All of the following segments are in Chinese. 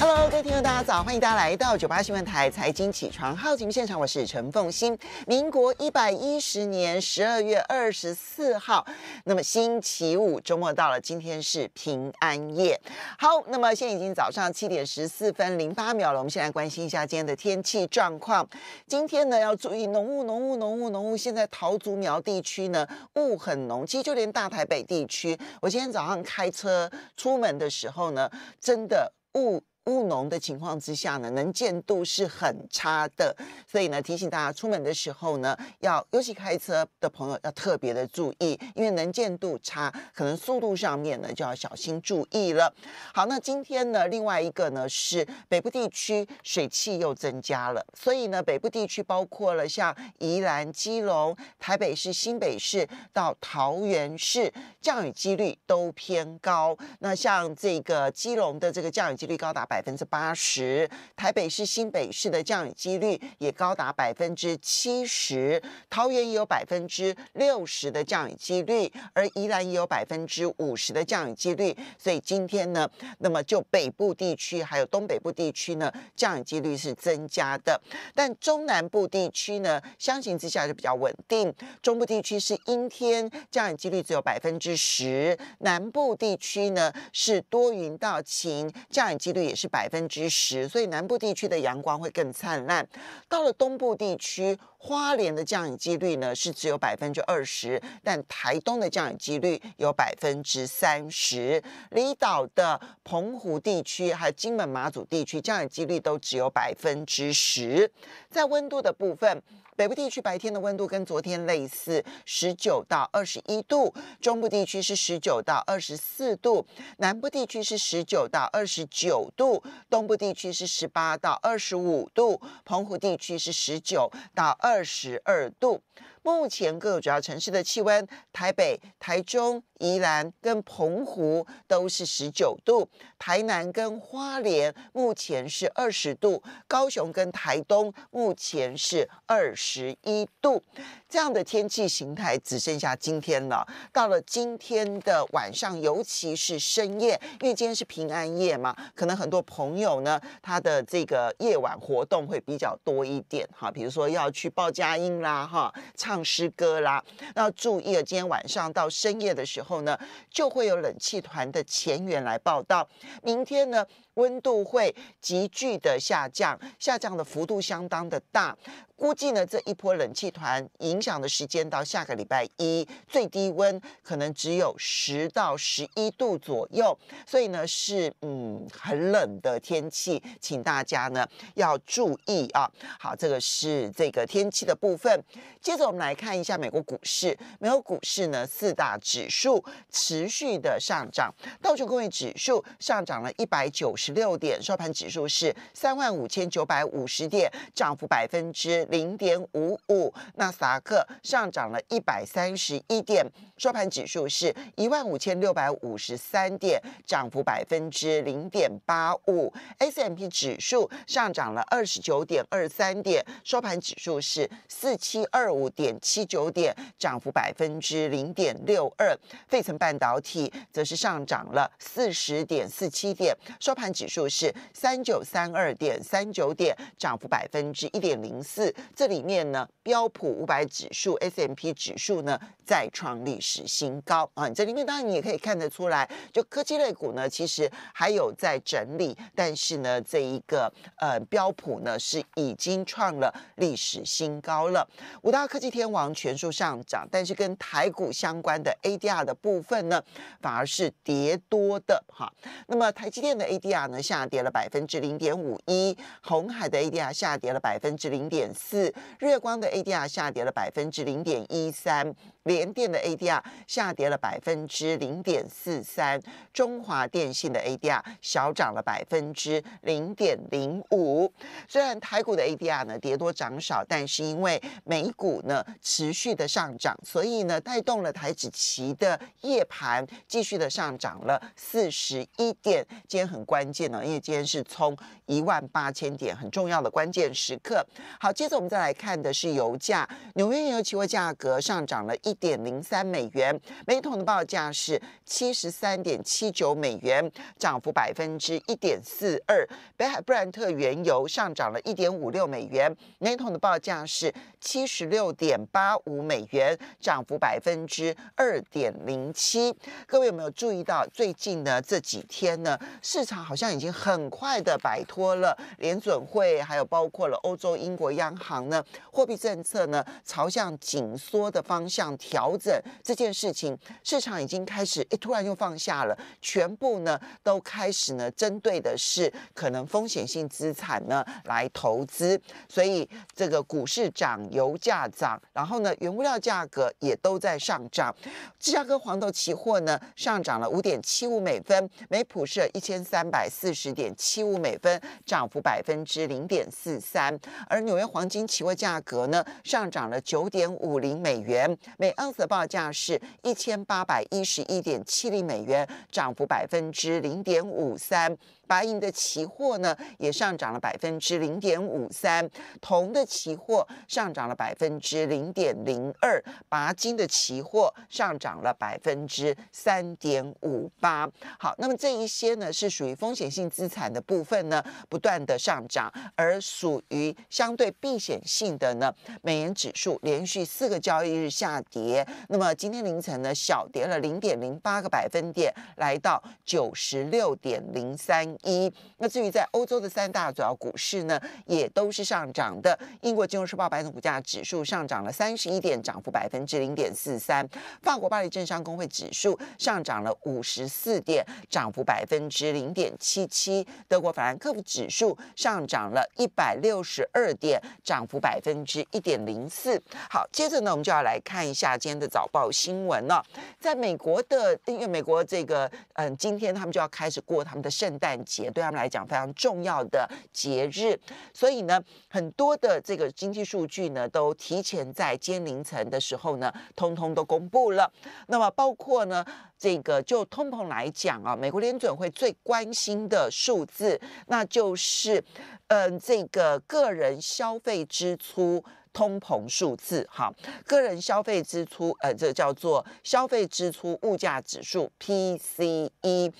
Hello，各位听众，大家早！欢迎大家来到九八新闻台财经起床号节目现场，我是陈凤欣。民国一百一十年十二月二十四号，那么星期五，周末到了，今天是平安夜。好，那么现在已经早上七点十四分零八秒了，我们先来关心一下今天的天气状况。今天呢，要注意浓雾，浓雾，浓雾，浓雾。现在桃竹苗地区呢雾很浓，其实就连大台北地区，我今天早上开车出门的时候呢，真的雾。雾浓的情况之下呢，能见度是很差的，所以呢提醒大家出门的时候呢，要尤其开车的朋友要特别的注意，因为能见度差，可能速度上面呢就要小心注意了。好，那今天呢另外一个呢是北部地区水汽又增加了，所以呢北部地区包括了像宜兰、基隆、台北市、新北市到桃园市，降雨几率都偏高。那像这个基隆的这个降雨几率高达百。百分之八十，台北市、新北市的降雨几率也高达百分之七十，桃园也有百分之六十的降雨几率，而宜兰也有百分之五十的降雨几率。所以今天呢，那么就北部地区还有东北部地区呢，降雨几率是增加的。但中南部地区呢，相形之下就比较稳定。中部地区是阴天，降雨几率只有百分之十；南部地区呢是多云到晴，降雨几率也是。是百分之十，所以南部地区的阳光会更灿烂。到了东部地区。花莲的降雨几率呢是只有百分之二十，但台东的降雨几率有百分之三十。离岛的澎湖地区还有金门马祖地区，降雨几率都只有百分之十。在温度的部分，北部地区白天的温度跟昨天类似，十九到二十一度；中部地区是十九到二十四度；南部地区是十九到二十九度；东部地区是十八到二十五度；澎湖地区是十九到二。二十二度。目前各个主要城市的气温：台北、台中。宜兰跟澎湖都是十九度，台南跟花莲目前是二十度，高雄跟台东目前是二十一度。这样的天气形态只剩下今天了。到了今天的晚上，尤其是深夜，因为今天是平安夜嘛，可能很多朋友呢，他的这个夜晚活动会比较多一点哈，比如说要去报佳音啦，哈，唱诗歌啦，要注意了，今天晚上到深夜的时候。后呢，就会有冷气团的前缘来报道。明天呢？温度会急剧的下降，下降的幅度相当的大。估计呢，这一波冷气团影响的时间到下个礼拜一，最低温可能只有十到十一度左右，所以呢是嗯很冷的天气，请大家呢要注意啊。好，这个是这个天气的部分。接着我们来看一下美国股市，美国股市呢四大指数持续的上涨，道琼工业指数上涨了一百九十。六点收盘指数是三万五千九百五十点，涨幅百分之零点五五。纳斯达克上涨了一百三十一点，收盘指数是一万五千六百五十三点，涨幅百分之零点八五。S M P 指数上涨了二十九点二三点，收盘指数是四七二五点七九点，涨幅百分之零点六二。费城半导体则是上涨了四十点四七点，收盘。指数是三九三二点三九点，涨幅百分之一点零四。这里面呢，标普五百指数、S M P 指数呢再创历史新高啊！这里面当然你也可以看得出来，就科技类股呢其实还有在整理，但是呢，这一个呃标普呢是已经创了历史新高了。五大科技天王全数上涨，但是跟台股相关的 A D R 的部分呢，反而是跌多的哈。那么台积电的 A D R。呢下跌了百分之零点五一，红海的 ADR 下跌了百分之零点四，日光的 ADR 下跌了百分之零点一三，联电的 ADR 下跌了百分之零点四三，中华电信的 ADR 小涨了百分之零点零五。虽然台股的 ADR 呢跌多涨少，但是因为美股呢持续的上涨，所以呢带动了台指期的夜盘继续的上涨了四十一点，今天很关。键呢？因为今天是冲一万八千点很重要的关键时刻。好，接着我们再来看的是油价，纽约原油期货价格上涨了一点零三美元，每桶的报价是七十三点七九美元，涨幅百分之一点四二。北海布兰特原油上涨了一点五六美元，每桶的报价是七十六点八五美元，涨幅百分之二点零七。各位有没有注意到最近呢这几天呢？市场好。像？像已经很快的摆脱了联准会，还有包括了欧洲、英国央行呢货币政策呢朝向紧缩的方向调整这件事情，市场已经开始一突然就放下了，全部呢都开始呢针对的是可能风险性资产呢来投资，所以这个股市涨，油价涨，然后呢原物料价格也都在上涨，芝加哥黄豆期货呢上涨了五点七五美分，每普式一千三百。四十点七五美分，涨幅百分之零点四三。而纽约黄金期货价格呢，上涨了九点五零美元，每盎司的报价是一千八百一十一点七零美元，涨幅百分之零点五三。白银的期货呢，也上涨了百分之零点五三，铜的期货上涨了百分之零点零二，钯金的期货上涨了百分之三点五八。好，那么这一些呢，是属于风险性资产的部分呢，不断的上涨，而属于相对避险性的呢，美元指数连续四个交易日下跌，那么今天凌晨呢，小跌了零点零八个百分点，来到九十六点零三。一，那至于在欧洲的三大主要股市呢，也都是上涨的。英国金融时报白铜股价指数上涨了三十一点，涨幅百分之零点四三；法国巴黎政商工会指数上涨了五十四点，涨幅百分之零点七七；德国法兰克福指数上涨了一百六十二点，涨幅百分之一点零四。好，接着呢，我们就要来看一下今天的早报新闻了。在美国的，因为美国这个，嗯，今天他们就要开始过他们的圣诞。节对他们来讲非常重要的节日，所以呢，很多的这个经济数据呢，都提前在尖凌晨的时候呢，通通都公布了。那么包括呢，这个就通膨来讲啊，美国联准会最关心的数字，那就是嗯，这个个人消费支出通膨数字，哈，个人消费支出，呃，这叫做消费支出物价指数 PCE。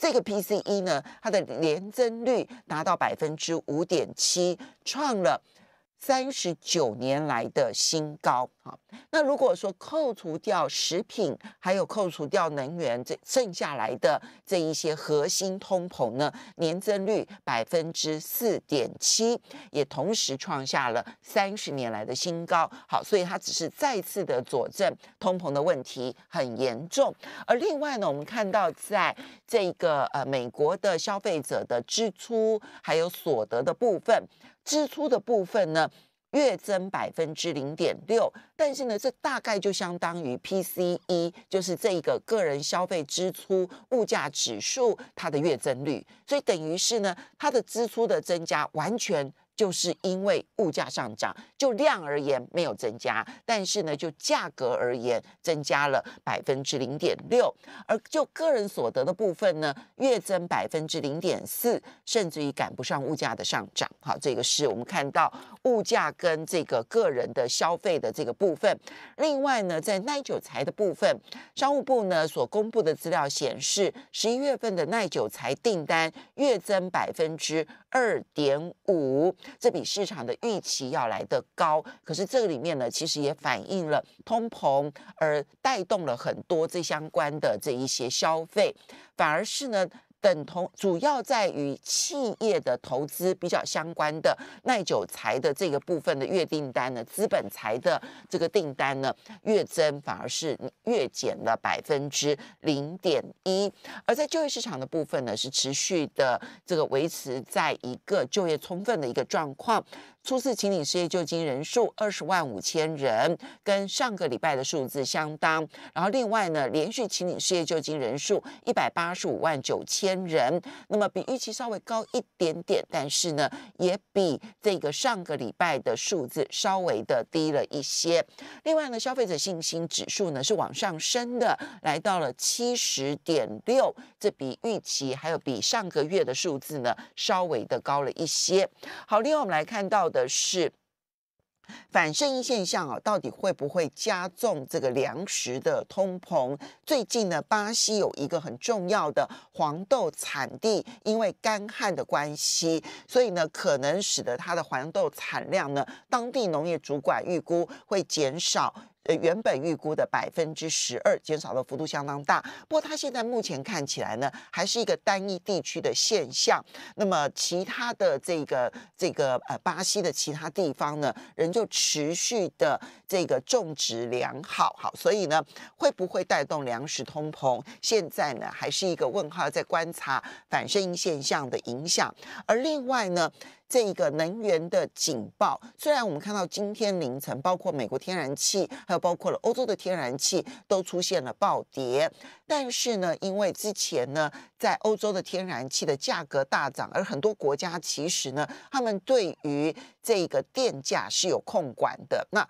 这个 PCE 呢，它的年增率达到百分之五点七，创了。三十九年来的新高，好，那如果说扣除掉食品，还有扣除掉能源，这剩下来的这一些核心通膨呢，年增率百分之四点七，也同时创下了三十年来的新高，好，所以它只是再次的佐证通膨的问题很严重。而另外呢，我们看到在这个呃美国的消费者的支出还有所得的部分。支出的部分呢，月增百分之零点六，但是呢，这大概就相当于 PCE，就是这一个个人消费支出物价指数它的月增率，所以等于是呢，它的支出的增加完全。就是因为物价上涨，就量而言没有增加，但是呢，就价格而言增加了百分之零点六。而就个人所得的部分呢，月增百分之零点四，甚至于赶不上物价的上涨。好，这个是我们看到物价跟这个个人的消费的这个部分。另外呢，在耐久材的部分，商务部呢所公布的资料显示，十一月份的耐久材订单月增百分之。二点五，这比市场的预期要来得高。可是这个里面呢，其实也反映了通膨，而带动了很多这相关的这一些消费，反而是呢。等同主要在与企业的投资比较相关的耐久材的这个部分的月订单呢，资本材的这个订单呢，月增反而是月减了百分之零点一，而在就业市场的部分呢，是持续的这个维持在一个就业充分的一个状况。初次请领失业救济金人数二十万五千人，跟上个礼拜的数字相当。然后另外呢，连续请领失业救济金人数一百八十五万九千人，那么比预期稍微高一点点，但是呢，也比这个上个礼拜的数字稍微的低了一些。另外呢，消费者信心指数呢是往上升的，来到了七十点六，这比预期还有比上个月的数字呢稍微的高了一些。好，另外我们来看到。的是反声音现象啊，到底会不会加重这个粮食的通膨？最近呢，巴西有一个很重要的黄豆产地，因为干旱的关系，所以呢，可能使得它的黄豆产量呢，当地农业主管预估会减少。呃，原本预估的百分之十二，减少的幅度相当大。不过，它现在目前看起来呢，还是一个单一地区的现象。那么，其他的这个这个呃，巴西的其他地方呢，仍旧持续的这个种植良好，好，所以呢，会不会带动粮食通膨？现在呢，还是一个问号，在观察反声音现象的影响。而另外呢？这一个能源的警报，虽然我们看到今天凌晨，包括美国天然气，还有包括了欧洲的天然气，都出现了暴跌。但是呢，因为之前呢，在欧洲的天然气的价格大涨，而很多国家其实呢，他们对于这个电价是有控管的。那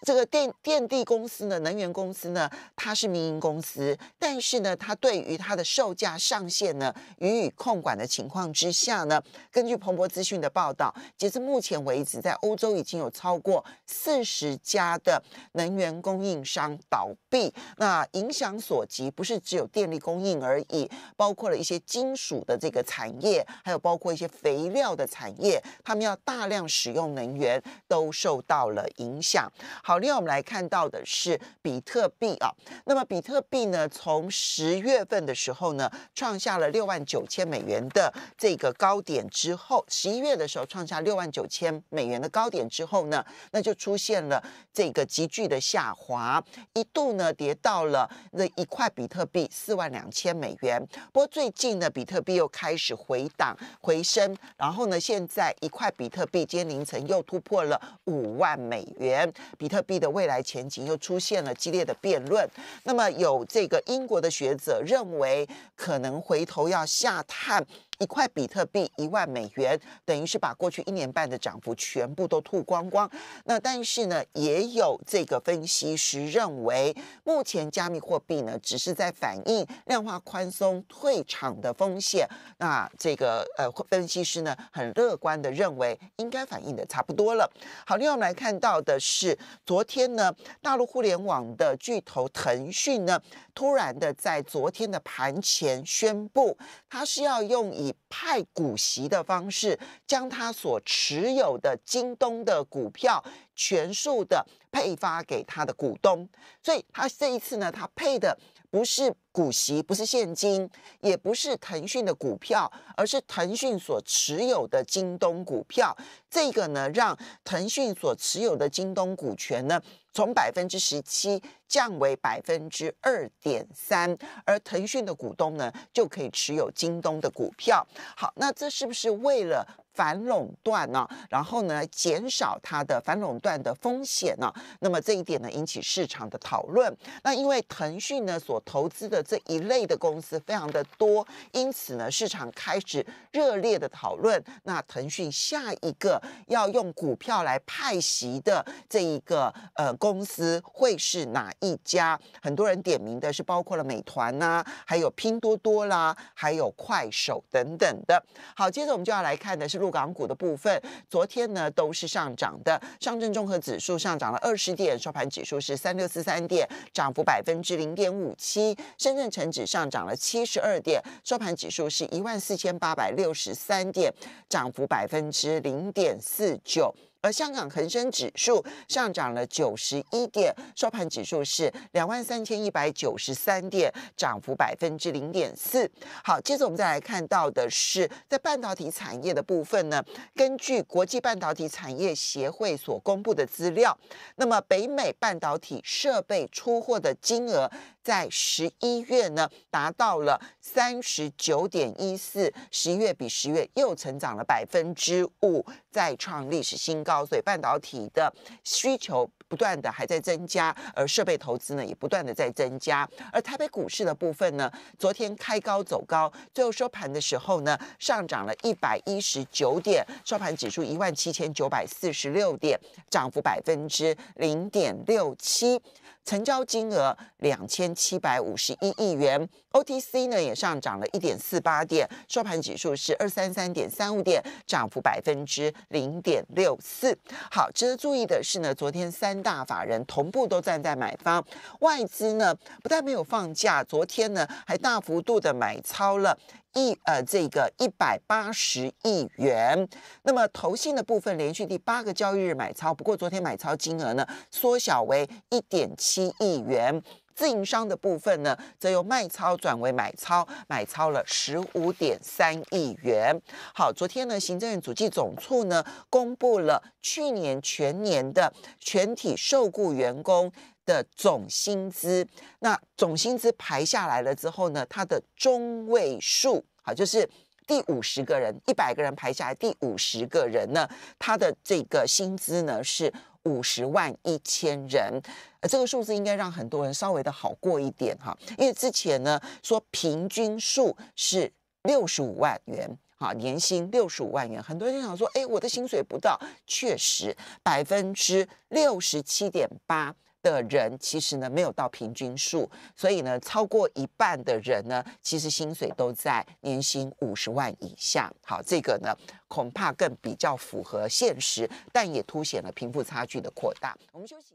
这个电电力公司呢，能源公司呢，它是民营公司，但是呢，它对于它的售价上限呢予以控管的情况之下呢，根据彭博资讯的报道，截至目前为止，在欧洲已经有超过四十家的能源供应商倒闭。那影响所及，不是只有电力供应而已，包括了一些金属的这个产业，还有包括一些肥料的产业，他们要大量使用能源，都受到了影响。好，另外我们来看到的是比特币啊。那么比特币呢，从十月份的时候呢，创下了六万九千美元的这个高点之后，十一月的时候创下六万九千美元的高点之后呢，那就出现了这个急剧的下滑，一度呢跌到了那一块比特币四万两千美元。不过最近呢，比特币又开始回档回升，然后呢，现在一块比特币今天凌晨又突破了五万美元。比比特币的未来前景又出现了激烈的辩论。那么，有这个英国的学者认为，可能回头要下探。一块比特币一万美元，等于是把过去一年半的涨幅全部都吐光光。那但是呢，也有这个分析师认为，目前加密货币呢只是在反映量化宽松退场的风险。那这个呃，分析师呢很乐观的认为，应该反映的差不多了。好，另外我们来看到的是，昨天呢，大陆互联网的巨头腾讯呢，突然的在昨天的盘前宣布，它是要用。以派股息的方式，将他所持有的京东的股票全数的。配发给他的股东，所以他这一次呢，他配的不是股息，不是现金，也不是腾讯的股票，而是腾讯所持有的京东股票。这个呢，让腾讯所持有的京东股权呢，从百分之十七降为百分之二点三，而腾讯的股东呢，就可以持有京东的股票。好，那这是不是为了？反垄断呢，然后呢，减少它的反垄断的风险呢，那么这一点呢，引起市场的讨论。那因为腾讯呢，所投资的这一类的公司非常的多，因此呢，市场开始热烈的讨论。那腾讯下一个要用股票来派息的这一个呃公司会是哪一家？很多人点名的是包括了美团呐，还有拼多多啦，还有快手等等的。好，接着我们就要来看的是。入港股的部分，昨天呢都是上涨的。上证综合指数上涨了二十点，收盘指数是三六四三点，涨幅百分之零点五七。深圳成指上涨了七十二点，收盘指数是一万四千八百六十三点，涨幅百分之零点四九。而香港恒生指数上涨了九十一点，收盘指数是两万三千一百九十三点，涨幅百分之零点四。好，接着我们再来看到的是，在半导体产业的部分呢，根据国际半导体产业协会所公布的资料，那么北美半导体设备出货的金额在十一月呢，达到了三十九点一四，十一月比十月又成长了百分之五，再创历史新高。所以半导体的需求不断的还在增加，而设备投资呢也不断的在增加。而台北股市的部分呢，昨天开高走高，最后收盘的时候呢，上涨了一百一十九点，收盘指数一万七千九百四十六点，涨幅百分之零点六七。成交金额两千七百五十一亿元，OTC 呢也上涨了一点四八点，收盘指数是二三三点三五点，涨幅百分之零点六四。好，值得注意的是呢，昨天三大法人同步都站在买方，外资呢不但没有放假，昨天呢还大幅度的买超了。一呃，这个一百八十亿元，那么投信的部分连续第八个交易日买超，不过昨天买超金额呢缩小为一点七亿元。自营商的部分呢，则由卖超转为买超，买超了十五点三亿元。好，昨天呢，行政院主计总处呢，公布了去年全年的全体受雇员工的总薪资。那总薪资排下来了之后呢，它的中位数，好，就是第五十个人，一百个人排下来，第五十个人呢，他的这个薪资呢是。五十万一千人，呃，这个数字应该让很多人稍微的好过一点哈，因为之前呢说平均数是六十五万元，哈，年薪六十五万元，很多人就想说，哎，我的薪水不到，确实百分之六十七点八。的人其实呢没有到平均数，所以呢超过一半的人呢，其实薪水都在年薪五十万以下。好，这个呢恐怕更比较符合现实，但也凸显了贫富差距的扩大。我们休息。